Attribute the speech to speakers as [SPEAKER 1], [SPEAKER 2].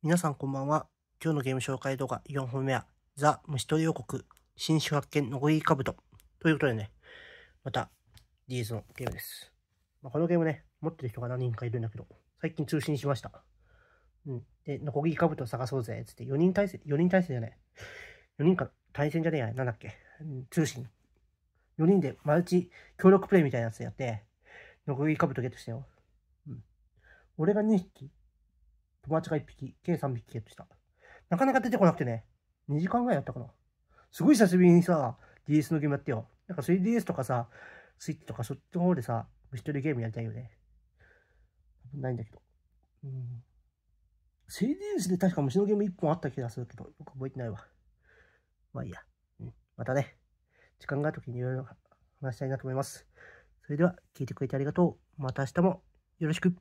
[SPEAKER 1] 皆さんこんばんは。今日のゲーム紹介動画4本目は、ザ・虫取り王国、新種発見、ノコギリカブト。ということでね、また、DS のゲームです。まあ、このゲームね、持ってる人が何人かいるんだけど、最近通信しました。うん。で、ノコギリカブト探そうぜ、つって、4人対戦、4人対戦じゃない。4人か、対戦じゃねえや、なんだっけ、うん、通信。4人でマルチ協力プレイみたいなやつやって、ノコギリカブトゲットしたよ。うん。俺が2匹、友達が1匹、計3匹ゲットした。なかなか出てこなくてね、2時間ぐらいやったかな。すごい久しぶりにさ、DS のゲームやってよ。なんか 3DS とかさ、スイッチとかそっちの方でさ、一人ゲームやりたいよね。ないんだけど。うん。3DS で確か虫のゲーム1本あった気がするけど、よく覚えてないわ。まあいいや。うん。またね、時間がある時にいろいろ話したいなと思います。それでは、聞いてくれてありがとう。また明日もよろしく。